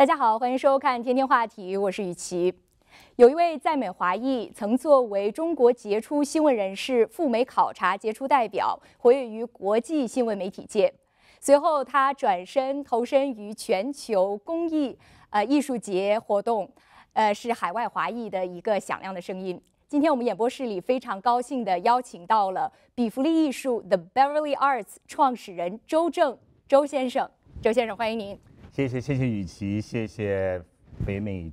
大家好，欢迎收看《天天话题》，我是雨琦。有一位在美华裔，曾作为中国杰出新闻人士赴美考察杰出代表，活跃于国际新闻媒体界。随后，他转身投身于全球公益呃艺术节活动，呃，是海外华裔的一个响亮的声音。今天我们演播室里非常高兴的邀请到了比弗利艺术 The Beverly Arts 创始人周正周先生，周先生欢迎您。谢谢谢谢雨奇，谢谢北美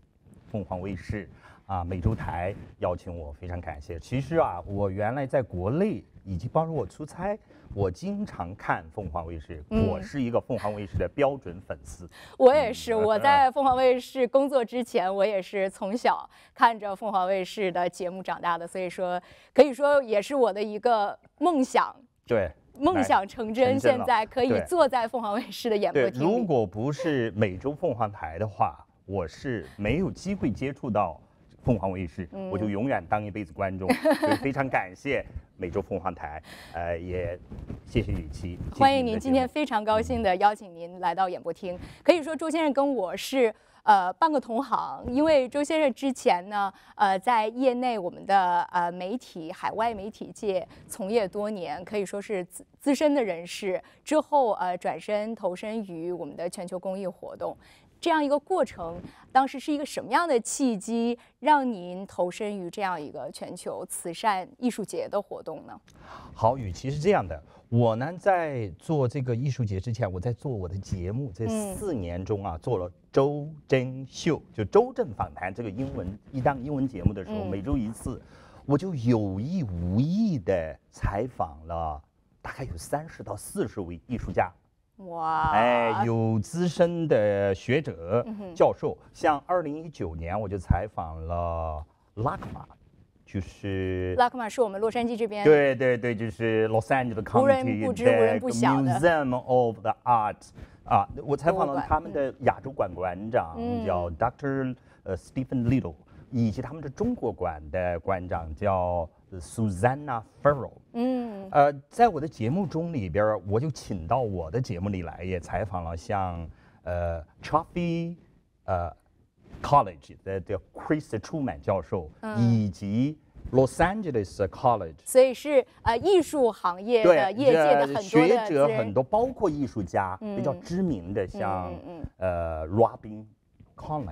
凤凰卫视啊，美洲台邀请我，非常感谢。其实啊，我原来在国内以及包括我出差，我经常看凤凰卫视，我是一个凤凰卫视的标准粉丝。我也是，我在凤凰卫视工作之前，我也是从小看着凤凰卫视的节目长大的，所以说可以说也是我的一个梦想。对。梦想成真，现在可以坐在凤凰卫视的演播厅。如果不是每周凤凰台的话，我是没有机会接触到凤凰卫视，我就永远当一辈子观众。非常感谢每周凤凰台，呃，也谢谢雨琦，欢迎您，今天非常高兴的邀请您来到演播厅。可以说，周先生跟我是。呃，半个同行，因为周先生之前呢，呃，在业内我们的呃媒体海外媒体界从业多年，可以说是资资深的人士。之后呃，转身投身于我们的全球公益活动，这样一个过程，当时是一个什么样的契机，让您投身于这样一个全球慈善艺术节的活动呢？好，与其是这样的。我呢，在做这个艺术节之前，我在做我的节目。这四年中啊，做了周真秀，就周正访谈这个英文一档英文节目的时候，每周一次，我就有意无意的采访了大概有三十到四十位艺术家。哇！哎，有资深的学者、教授，像二零一九年我就采访了拉格玛。就是 l a k m a 是我们洛杉矶这边，对对对，就是 Los Angeles County 的 Museum of the a r t 啊，我采访了他们的亚洲馆馆长叫 Dr. 呃 Stephen Little，以及他们的中国馆的馆长叫 Susanna Farrell。嗯，呃，在我的节目中里边我就请到我的节目里来，也采访了像呃 c h a f f e y 呃。College 的的 Chris Chumma 教授，以及 Los Angeles College，所以是呃艺术行业的业界的很多学者很多，包括艺术家比较知名的，像呃 Robin c o n n e l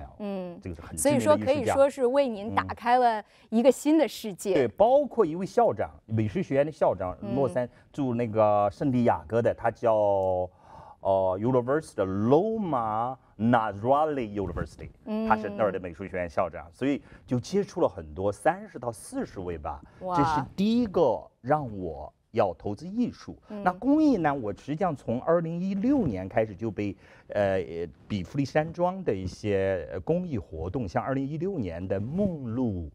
l 这个是很。所以说可以说是为您打开了一个新的世界。对，包括一位校长，美术学院的校长，洛杉驻那个圣地亚哥的，他叫。哦，University Loma n a z r a n i University，他是那儿的美术学院校长，所以就接触了很多三十到四十位吧。这是第一个让我要投资艺术。那公益呢？我实际上从二零一六年开始就被呃比弗利山庄的一些公益活动，像二零一六年的梦露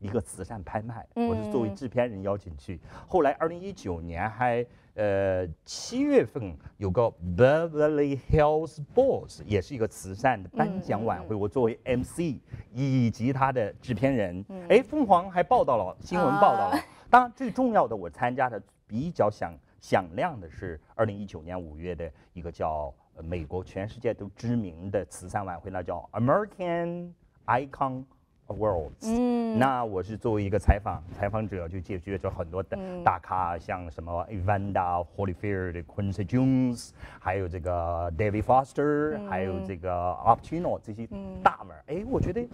一个慈善拍卖，我是作为制片人邀请去。后来二零一九年还。呃，七月份有个 Beverly Hills b o s s 也是一个慈善的颁奖晚会。我作为 MC 以及他的制片人，哎，凤凰还报道了，新闻报道了。当然，最重要的，我参加的比较响响亮的是二零一九年五月的一个叫美国、全世界都知名的慈善晚会，那叫 American Icon。Worlds，嗯，那我是作为一个采访采访者，就解决着很多的大咖，像什么 Evanda、h o l y Fair、Quincy Jones，还有这个 David Foster，还有这个 Oprah 这些大腕儿。哎，我觉得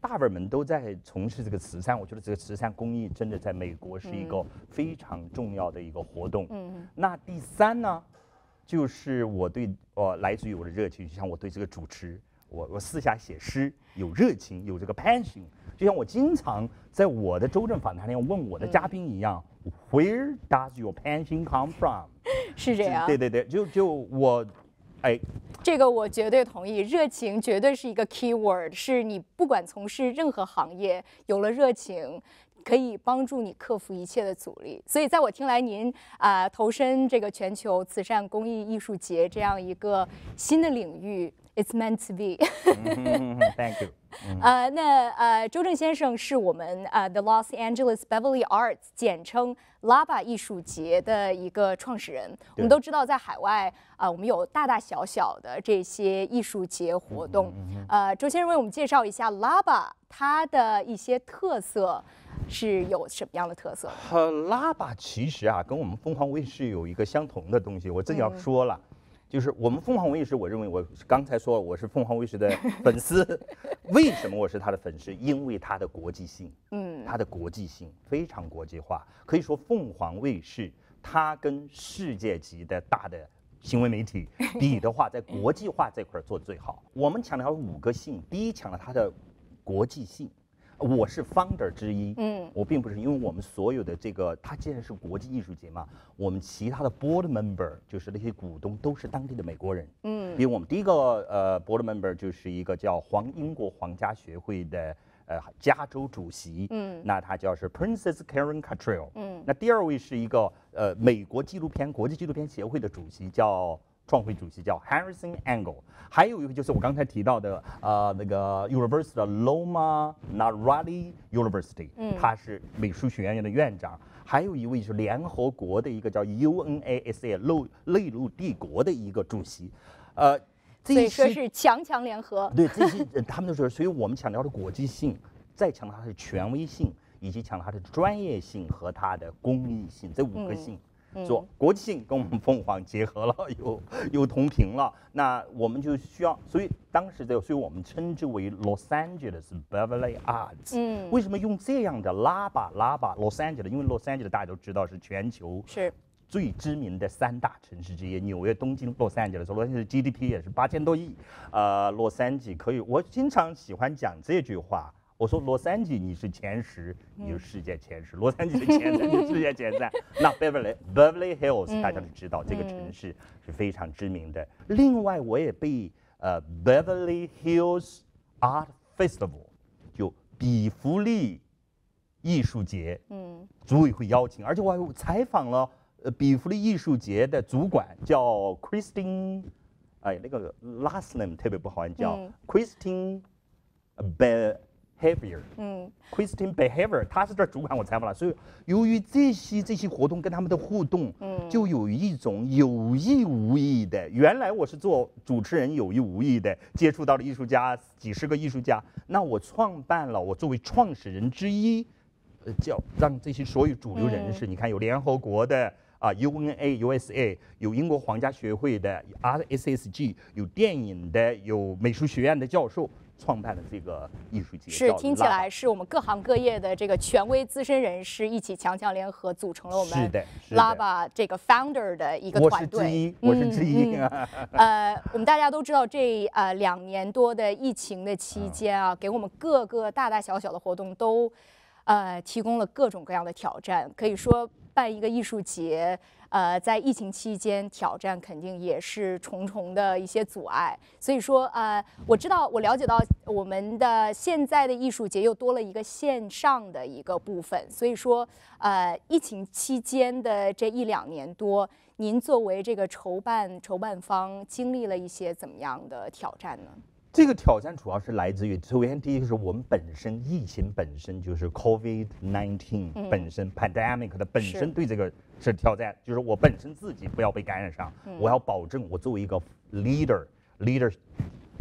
大腕们都在从事这个慈善，我觉得这个慈善公益真的在美国是一个非常重要的一个活动。嗯那第三呢，就是我对呃来自于我的热情，就像我对这个主持。我我私下写诗，有热情，有这个 passion，就像我经常在我的周正访谈里问我的嘉宾一样，Where does your passion come from？是这样，对对对，就就我，哎，这个我绝对同意，热情绝对是一个 key word，是你不管从事任何行业，有了热情，可以帮助你克服一切的阻力。所以在我听来，您啊投身这个全球慈善公益艺术节这样一个新的领域。It's meant to be. Thank you. 呃，那呃，周正先生是我们呃 t h e Los Angeles Beverly Arts，简称 LABA 艺术节的一个创始人。我们都知道，在海外啊，我们有大大小小的这些艺术节活动。呃，周先生为我们介绍一下 LABA 它的一些特色是有什么样的特色？呃，LABA 其实啊，跟我们凤凰卫视有一个相同的东西，我正要说了。就是我们凤凰卫视，我认为我刚才说我是凤凰卫视的粉丝，为什么我是他的粉丝？因为他的国际性，嗯，他的国际性非常国际化，可以说凤凰卫视它跟世界级的大的新闻媒体比的话，在国际化这块做最好。我们抢了五个性，第一抢了它的国际性。我是 founder 之一，嗯，我并不是，因为我们所有的这个，它既然是国际艺术节嘛，我们其他的 board member 就是那些股东都是当地的美国人，嗯，比如我们第一个呃 board member 就是一个叫黄英国皇家学会的呃加州主席，嗯，那他叫是 Princess Karen c a t r i l 嗯，那第二位是一个呃美国纪录片国际纪录片协会的主席叫。创会主席叫 Harrison Angle，还有一个就是我刚才提到的，呃，那个 University of Loma Narali University，他是美术学院院的院长，还有一位是联合国的一个叫 u n a s a 内内陆帝国的一个主席，呃，可以说是强强联合。对，这些他们都是，所以我们强调的国际性，再强调它的权威性，以及强调它的专业性和它的公益性这五个性。做国际性跟我们凤凰结合了，又又同频了，那我们就需要，所以当时就，所以我们称之为 Los Angeles Beverly Arts。嗯，为什么用这样的拉吧拉吧？洛杉矶的，因为洛杉矶大家都知道是全球是最知名的三大城市之一，纽约、东京、洛杉矶。说洛杉矶 GDP 也是八千多亿，呃，洛杉矶可以，我经常喜欢讲这句话。我说洛杉矶，你是前十，你是世界前十。洛杉矶的前三是世界前三。那 Beverly Beverly Hills 大家都知道，这个城市是非常知名的。另外，我也被呃 Beverly Hills Art Festival 就比弗利艺术节嗯组委会邀请，而且我还采访了呃比弗利艺术节的主管，叫 Christine，哎那个 last name 特别不好，叫 Christine Be。Behavior，嗯，Christian behavior，他是这主管，我采访了，所以由于这些这些活动跟他们的互动，嗯，就有一种有意无意的。原来我是做主持人，有意无意的接触到了艺术家，几十个艺术家，那我创办了，我作为创始人之一，呃，叫让这些所有主流人士，你看有联合国的啊，UNA USA，有英国皇家学会的 RSSG，有电影的，有美术学院的教授。创办的这个艺术节是听起来是我们各行各业的这个权威资深人士一起强强联合，组成了我们拉巴这个 founder 的一个团队。我是之一，我是之一。呃，我们大家都知道，这呃两年多的疫情的期间啊，给我们各个大大小小的活动都呃提供了各种各样的挑战。可以说，办一个艺术节。呃，在疫情期间，挑战肯定也是重重的一些阻碍。所以说，呃，我知道，我了解到我们的现在的艺术节又多了一个线上的一个部分。所以说，呃，疫情期间的这一两年多，您作为这个筹办筹办方，经历了一些怎么样的挑战呢？这个挑战主要是来自于首先，第一个是我们本身疫情本身就是 COVID nineteen 本身 pandemic 的本身对这个。是挑战，就是我本身自己不要被感染上，我要保证我作为一个 leader，leader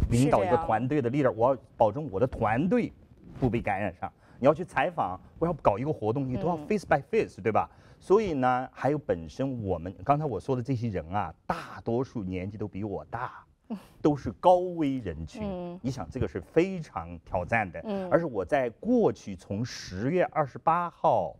领导一个团队的 leader，我要保证我的团队不被感染上。你要去采访，我要搞一个活动，你都要 face by face，对吧？所以呢，还有本身我们刚才我说的这些人啊，大多数年纪都比我大，都是高危人群。你想，这个是非常挑战的。嗯，而是我在过去从十月二十八号。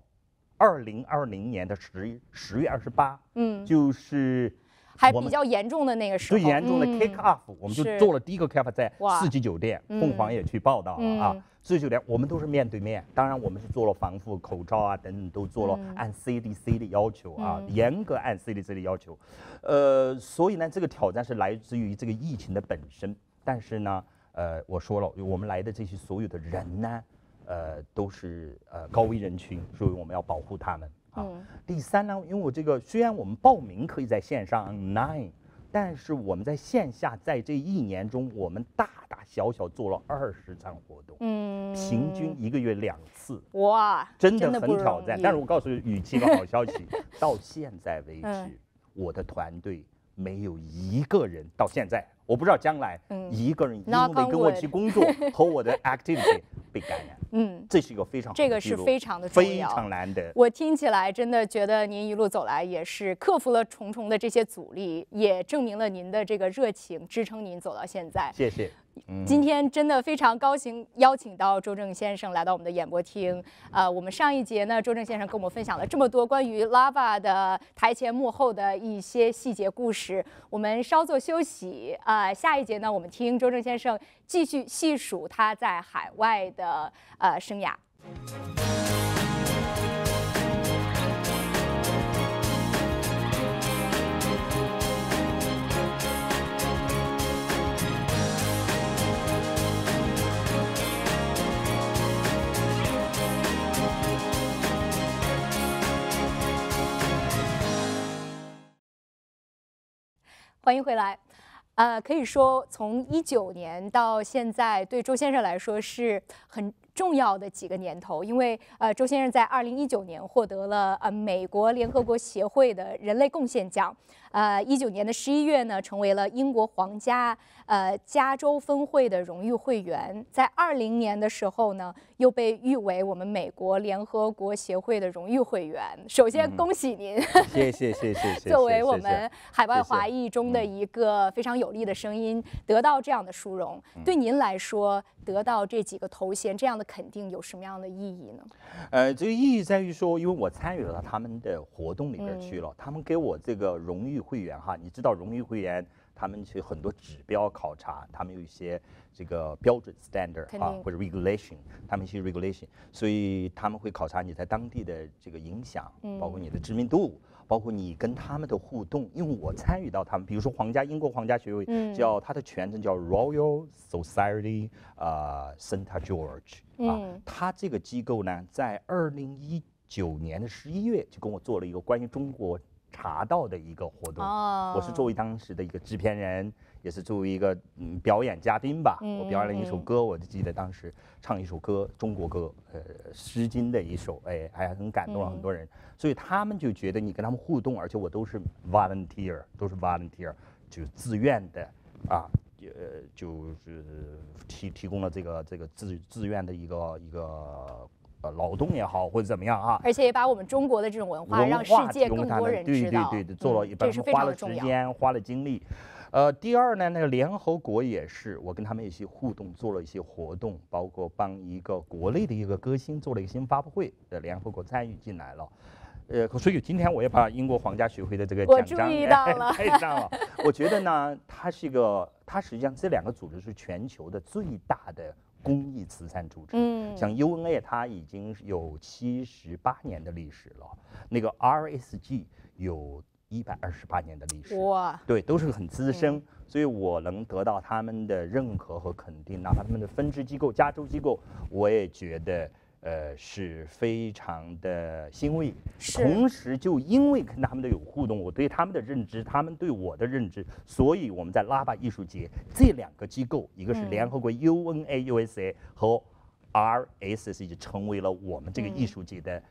二零二零年的十十月二十八，嗯，就是还比较严重的那个时候，最严重的 kick off，我们就做了第一个 kick off 在四季酒店，凤凰也去报道啊。四季酒店我们都是面对面，当然我们是做了防护、口罩啊等等都做了，按 CDC 的要求啊，严格按 CDC 的要求。呃，所以呢，这个挑战是来自于这个疫情的本身，但是呢，呃，我说了，我们来的这些所有的人呢。呃，都是呃高危人群，所以我们要保护他们啊。第三呢，因为我这个虽然我们报名可以在线上 nine，但是我们在线下，在这一年中，我们大大小小做了二十场活动，嗯，平均一个月两次，哇，真的很挑战。但是我告诉雨琦个好消息，到现在为止，我的团队没有一个人到现在，我不知道将来一个人因为跟我一起工作和我的 activity 被感染。嗯，这是一个非常这个是非常的非常难得。我听起来真的觉得您一路走来也是克服了重重的这些阻力，也证明了您的这个热情支撑您走到现在。谢谢。今天真的非常高兴邀请到周正先生来到我们的演播厅。呃，我们上一节呢，周正先生跟我们分享了这么多关于《拉巴》的台前幕后的一些细节故事。我们稍作休息，啊，下一节呢，我们听周正先生继续细数他在海外的呃生涯。欢迎回来，呃，可以说从一九年到现在，对周先生来说是很重要的几个年头，因为呃，周先生在二零一九年获得了呃美国联合国协会的人类贡献奖。呃，一九年的十一月呢，成为了英国皇家呃加州分会的荣誉会员。在二零年的时候呢，又被誉为我们美国联合国协会的荣誉会员。首先恭喜您，谢谢谢谢 谢谢。作为我们海外华裔中的一个非常有力的声音，得到这样的殊荣，对您来说，得到这几个头衔这样的肯定有什么样的意义呢？呃，这个意义在于说，因为我参与到了他们的活动里边去了，他们给我这个荣誉。会员哈，你知道荣誉会员，他们去很多指标考察，他们有一些这个标准 standard 啊或者 regulation，他们一些 regulation，所以他们会考察你在当地的这个影响，包括你的知名度，包括你跟他们的互动。因为我参与到他们，比如说皇家英国皇家学会，叫它的全称叫 Royal Society 啊，St. George 啊，它这个机构呢，在二零一九年的十一月就跟我做了一个关于中国。茶道的一个活动，我是作为当时的一个制片人，也是作为一个表演嘉宾吧，我表演了一首歌，我就记得当时唱一首歌，中国歌，呃，诗经的一首，哎，还很感动了很多人，所以他们就觉得你跟他们互动，而且我都是 volunteer，都是 volunteer，就自愿的啊，呃，就是提提供了这个这个自自愿的一个一个。呃，劳动也好，或者怎么样啊？而且也把我们中国的这种文化让世界更多人知道。对对对，做了，一是非是花了时间，花了精力。呃，第二呢，那个联合国也是，我跟他们一些互动，做了一些活动，包括帮一个国内的一个歌星做了一个新发布会，的联合国参与进来了。呃，所以今天我也把英国皇家学会的这个奖章也拿 了。我觉得呢，它是一个，它实际上这两个组织是全球的最大的。公益慈善组织，嗯，像 UNA 它已经有七十八年的历史了，那个 RSG 有一百二十八年的历史，哇，对，都是很资深，所以我能得到他们的认可和肯定，哪怕他们的分支机构、加州机构，我也觉得。呃，是非常的欣慰。同时，就因为跟他们的有互动，我对他们的认知，他们对我的认知，所以我们在拉巴艺术节这两个机构，一个是联合国 UNAUSA 和 RSS，已经成为了我们这个艺术节的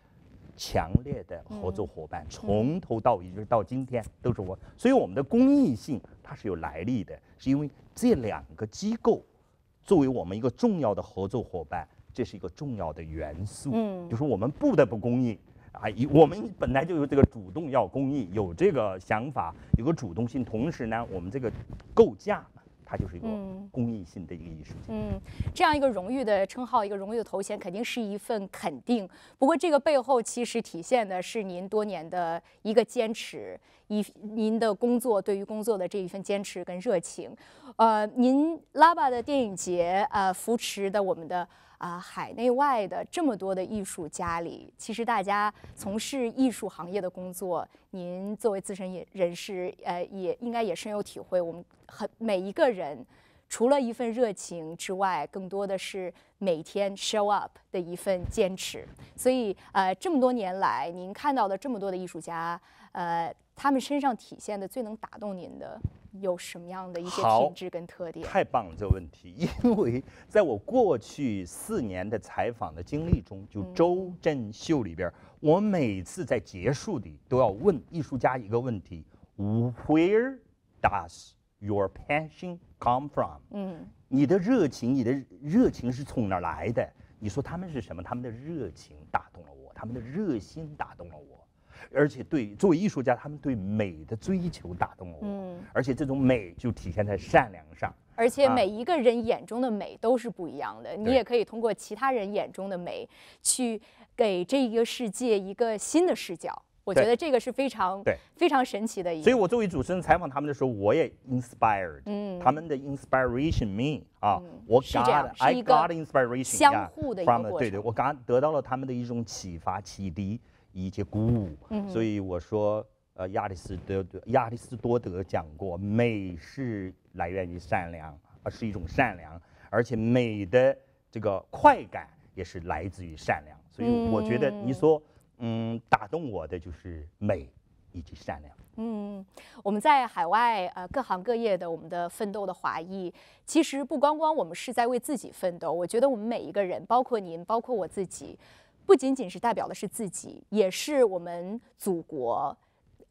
强烈的合作伙伴。从头到尾就是到今天都是我，所以我们的公益性它是有来历的，是因为这两个机构作为我们一个重要的合作伙伴。这是一个重要的元素，嗯，就是我们不得不公益，啊，一我们本来就有这个主动要公益，有这个想法，有个主动性，同时呢，我们这个构架它就是一个公益性的一个艺术嗯，这样一个荣誉的称号，一个荣誉的头衔，肯定是一份肯定。不过这个背后其实体现的是您多年的一个坚持，以您的工作对于工作的这一份坚持跟热情，呃，您拉巴的电影节啊，扶持的我们的。啊，海内外的这么多的艺术家里，其实大家从事艺术行业的工作，您作为资深也人士，呃，也应该也深有体会。我们很每一个人，除了一份热情之外，更多的是每天 show up 的一份坚持。所以，呃，这么多年来，您看到的这么多的艺术家，呃，他们身上体现的最能打动您的。有什么样的一些品质跟特点？太棒了，这个问题，因为在我过去四年的采访的经历中，就周震秀里边，我每次在结束里都要问艺术家一个问题：Where does your passion come from？嗯，你的热情，你的热情是从哪来的？你说他们是什么？他们的热情打动了我，他们的热心打动了我。而且对，作为艺术家，他们对美的追求打动我。嗯，而且这种美就体现在善良上。而且每一个人眼中的美都是不一样的。你也可以通过其他人眼中的美，去给这一个世界一个新的视角。我觉得这个是非常对，非常神奇的一所以我作为主持人采访他们的时候，我也 inspired，嗯，他们的 inspiration me 啊，我 is this i r a 相互的过程。对对，我刚得到了他们的一种启发、启迪。以及鼓舞，所以我说，呃，亚里士多亚里士多德讲过，美是来源于善良，而是一种善良，而且美的这个快感也是来自于善良。所以我觉得，你说，嗯，打动我的就是美以及善良。嗯，我们在海外呃各行各业的我们的奋斗的华裔，其实不光光我们是在为自己奋斗，我觉得我们每一个人，包括您，包括我自己。不仅仅是代表的是自己，也是我们祖国、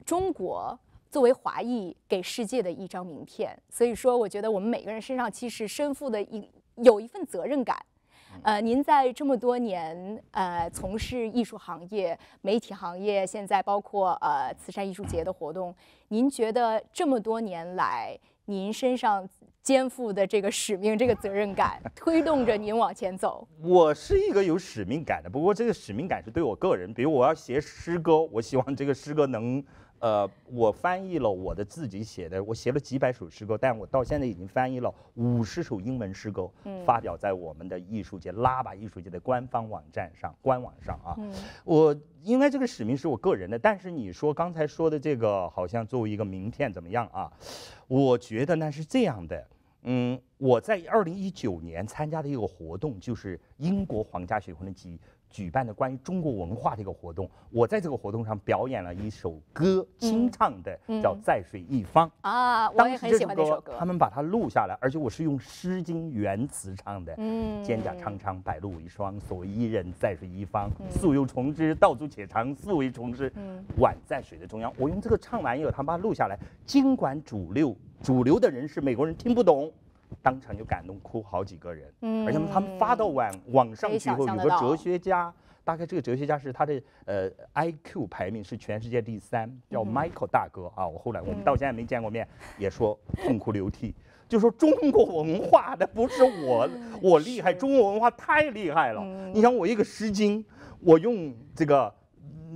中国作为华裔给世界的一张名片。所以说，我觉得我们每个人身上其实身负的一有一份责任感。呃，您在这么多年呃从事艺术行业、媒体行业，现在包括呃慈善艺术节的活动，您觉得这么多年来？您身上肩负的这个使命、这个责任感，推动着您往前走。我是一个有使命感的，不过这个使命感是对我个人，比如我要写诗歌，我希望这个诗歌能。呃，我翻译了我的自己写的，我写了几百首诗歌，但我到现在已经翻译了五十首英文诗歌，发表在我们的艺术界拉巴艺术界的官方网站上，官网上啊。我应该这个使命是我个人的，但是你说刚才说的这个，好像作为一个名片怎么样啊？我觉得呢是这样的，嗯，我在二零一九年参加的一个活动，就是英国皇家学会的集。举办的关于中国文化的一个活动，我在这个活动上表演了一首歌，清唱的叫《在水一方》啊，我也很喜欢这首歌。他们把它录下来，而且我是用《诗经》原词唱的。嗯，蒹葭苍苍，白露为霜。所谓伊人，在水一方。溯游从之，道阻且长。溯维从之，宛在水的中央。我用这个唱完以后，他们把它录下来。尽管主流主流的人士，美国人听不懂。当场就感动哭好几个人，而且他们发到网网上去以后，有个哲学家，大概这个哲学家是他的呃 I Q 排名是全世界第三，叫 Michael 大哥啊。我后来我们到现在没见过面，也说痛哭流涕，就说中国文化，那不是我我厉害，中国文化太厉害了。你想我一个《诗经》，我用这个。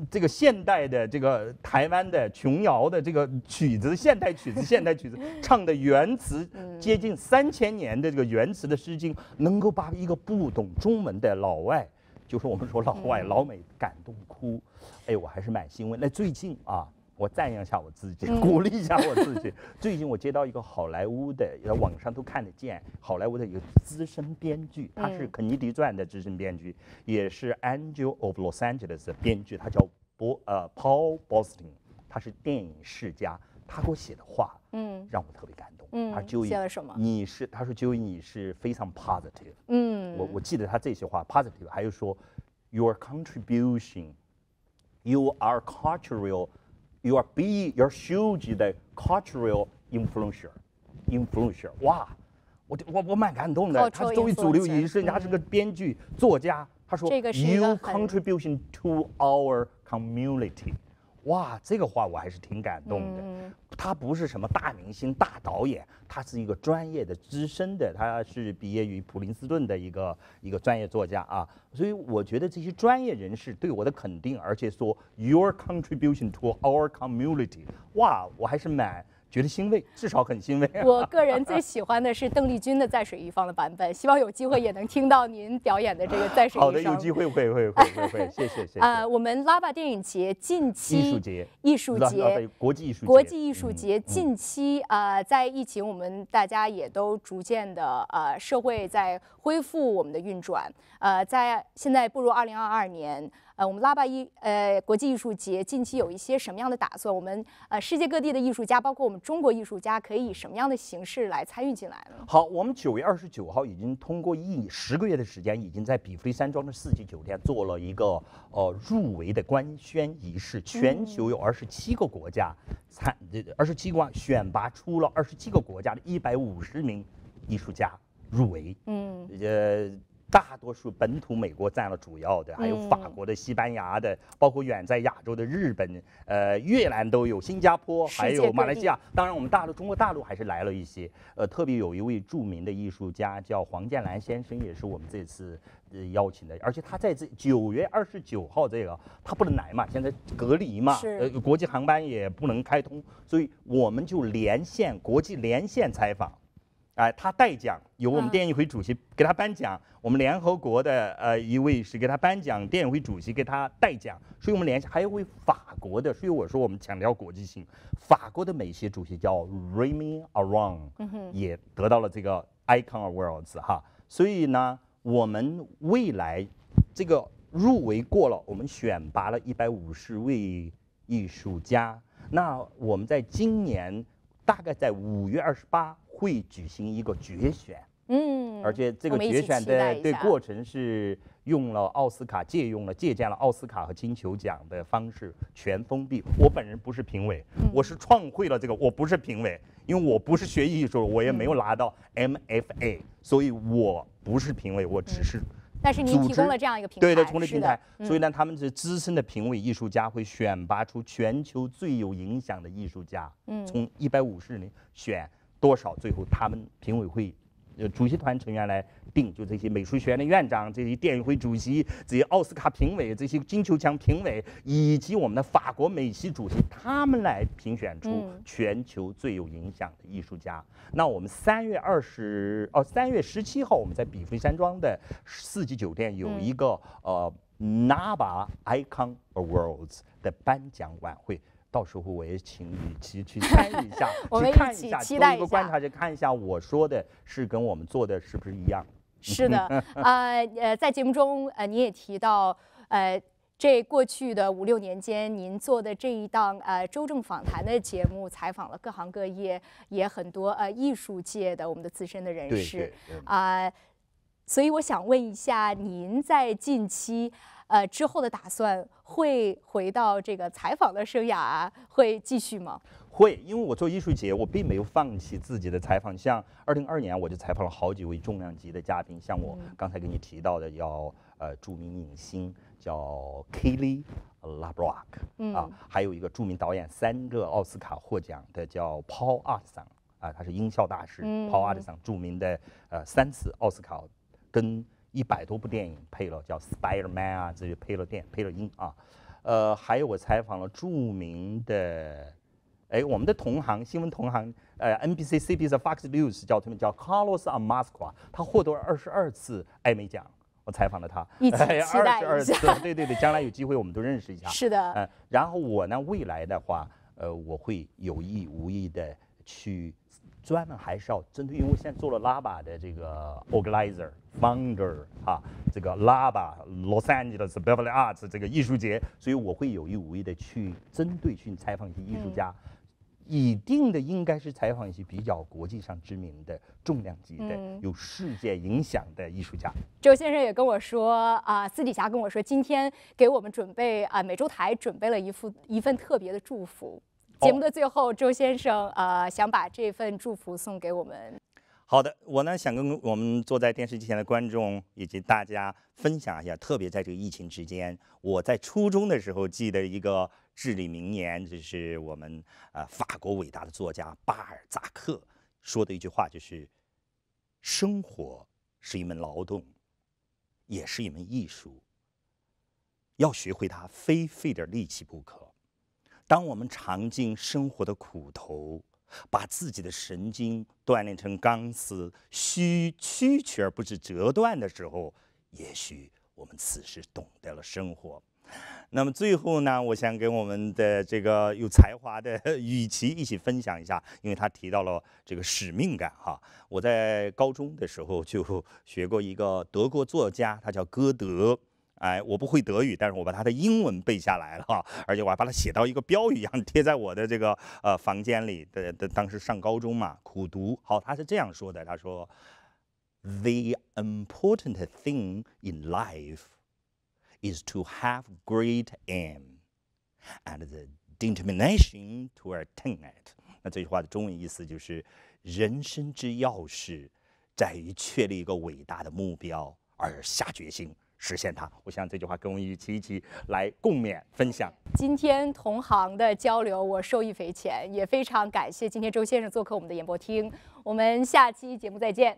这个现代的这个台湾的琼瑶的这个曲子，现代曲子，现代曲子唱的原词接近三千年的这个原词的《诗经》，能够把一个不懂中文的老外，就是我们说老外、老美感动哭，哎，我还是蛮欣慰。那最近啊。我赞扬一下我自己，鼓励一下我自己。最近我接到一个好莱坞的，网上都看得见，好莱坞的一个资深编剧，他是《肯尼迪传》的资深编剧，也是《Angel of Los Angeles》的编剧，他叫波呃 Paul Boston，他是电影世家，他给我写的话，嗯，让我特别感动。嗯，他说 j 了什么？你是他说 j 就你是非常 positive。嗯，我我记得他这些话，positive，还有说，your contribution，you are cultural。You are b e your huge 的 cultural influencer, influencer. 哇，我我我蛮感动的。他作为主流人士，他是个编剧作家，他说 y e u contribution to our community. 哇，这个话我还是挺感动的。他不是什么大明星、大导演，他是一个专业的、资深的，他是毕业于普林斯顿的一个一个专业作家啊。所以我觉得这些专业人士对我的肯定，而且说 your contribution to our community，哇，我还是蛮。觉得欣慰，至少很欣慰。我个人最喜欢的是邓丽君的《在水一方》的版本，希望有机会也能听到您表演的这个《在水一方》。好的，有机会会会会会会，谢谢谢谢。呃，我们拉巴电影节近期艺术节、艺术节、国际艺术节、国际艺术节近期啊，在疫情我们大家也都逐渐的呃，社会在恢复我们的运转。呃，在现在步入二零二二年。呃，我们拉巴艺呃国际艺术节近期有一些什么样的打算？我们呃世界各地的艺术家，包括我们中国艺术家，可以以什么样的形式来参与进来呢？好，我们九月二十九号已经通过一十个月的时间，已经在比弗利山庄的四季酒店做了一个呃入围的官宣仪式。全球有二十七个国家参，二十七个选拔出了二十七个国家的一百五十名艺术家入围。嗯，呃。大多数本土，美国占了主要的，还有法国的、西班牙的，包括远在亚洲的日本、呃越南都有，新加坡还有马来西亚。当然，我们大陆中国大陆还是来了一些。呃，特别有一位著名的艺术家叫黄建兰先生，也是我们这次呃邀请的。而且他在这九月二十九号这个他不能来嘛，现在隔离嘛，呃国际航班也不能开通，所以我们就连线国际连线采访。哎，他代讲，由我们电影会主席给他颁奖。我们联合国的呃一位是给他颁奖，电影会主席给他代讲。所以我们联系还一位法国的，所以我说我们强调国际性。法国的美协主席叫 Remy Aron，也得到了这个 Icon Awards 哈。所以呢，我们未来这个入围过了，我们选拔了一百五十位艺术家。那我们在今年大概在五月二十八。会举行一个决选，嗯，而且这个决选的对过程是用了奥斯卡借用了借鉴了奥斯卡和金球奖的方式，全封闭。我本人不是评委，我是创会了这个，我不是评委，因为我不是学艺术，我也没有拿到 MFA，所以我不是评委，我只是。但是您提供了这样一个平台，对对，从这平台，所以呢，他们是资深的评委艺术家会选拔出全球最有影响的艺术家，嗯，从一百五十人选。多少？最后他们评委会，呃，主席团成员来定，就这些美术学院的院长、这些电影会主席、这些奥斯卡评委、这些金球奖评委，以及我们的法国美协主席，他们来评选出全球最有影响的艺术家。那我们三月二十，哦，三月十七号，我们在比弗利山庄的四季酒店有一个呃，NABA Icon Awards 的颁奖晚会。到时候我也请雨琦去参与一下，我们一起期待一下。一个观察，就看一下我说的是跟我们做的是不是一样？是的，呃呃，在节目中呃，你也提到呃，这过去的五六年间，您做的这一档呃《周正访谈》的节目，采访了各行各业，也很多呃艺术界的我们的资深的人士啊。所以我想问一下，您在近期？呃，之后的打算会回到这个采访的生涯会继续吗？会，因为我做艺术节，我并没有放弃自己的采访。像二零二年，我就采访了好几位重量级的嘉宾，像我刚才给你提到的，叫呃著名影星叫 k y l l y Labrock 啊，还有一个著名导演，三个奥斯卡获奖的叫 Paul a r t s o n 啊，他是音效大师，Paul a r t o n 著名的呃三次奥斯卡跟。一百多部电影配了，叫 Spiderman 啊，这些配了电，配了音啊，呃，还有我采访了著名的，哎，我们的同行，新闻同行，呃，NBC、CBS、Fox News 叫他们叫 Carlos a m a s r o 啊，他获得了二十二次艾美奖，我采访了他，二十二次，对对对，将来有机会我们都认识一下，是的，嗯，然后我呢，未来的话，呃，我会有意无意的去。专门还是要针对，因为我现在做了拉巴的这个 organizer founder 啊，这个拉巴 Los Angeles Beverly Arts 这个艺术节，所以我会有意无意的去针对性采访一些艺术家，一定的应该是采访一些比较国际上知名的重量级的、有世界影响的艺术家。周先生也跟我说啊，私底下跟我说，今天给我们准备啊，《每周台》准备了一副一份特别的祝福。节目的最后，周先生，呃，想把这份祝福送给我们。好的，我呢想跟我们坐在电视机前的观众以及大家分享一下。特别在这个疫情之间，我在初中的时候记得一个至理名言，就是我们呃法国伟大的作家巴尔扎克说的一句话，就是“生活是一门劳动，也是一门艺术。要学会它，非费点力气不可。”当我们尝尽生活的苦头，把自己的神经锻炼成钢丝，需曲曲而不是折断的时候，也许我们此时懂得了生活。那么最后呢，我想跟我们的这个有才华的 雨琦一起分享一下，因为他提到了这个使命感哈。我在高中的时候就学过一个德国作家，他叫歌德。哎，我不会德语，但是我把他的英文背下来了，而且我还把它写到一个标语一样贴在我的这个呃房间里。的的，当时上高中嘛，苦读。好，他是这样说的：“他说，The important thing in life is to have great aim and the determination to attain it。”那这句话的中文意思就是：人生之要事，在于确立一个伟大的目标而下决心。实现它，我想这句话跟我们一起一起来共勉分享。今天同行的交流，我受益匪浅，也非常感谢今天周先生做客我们的演播厅。我们下期节目再见。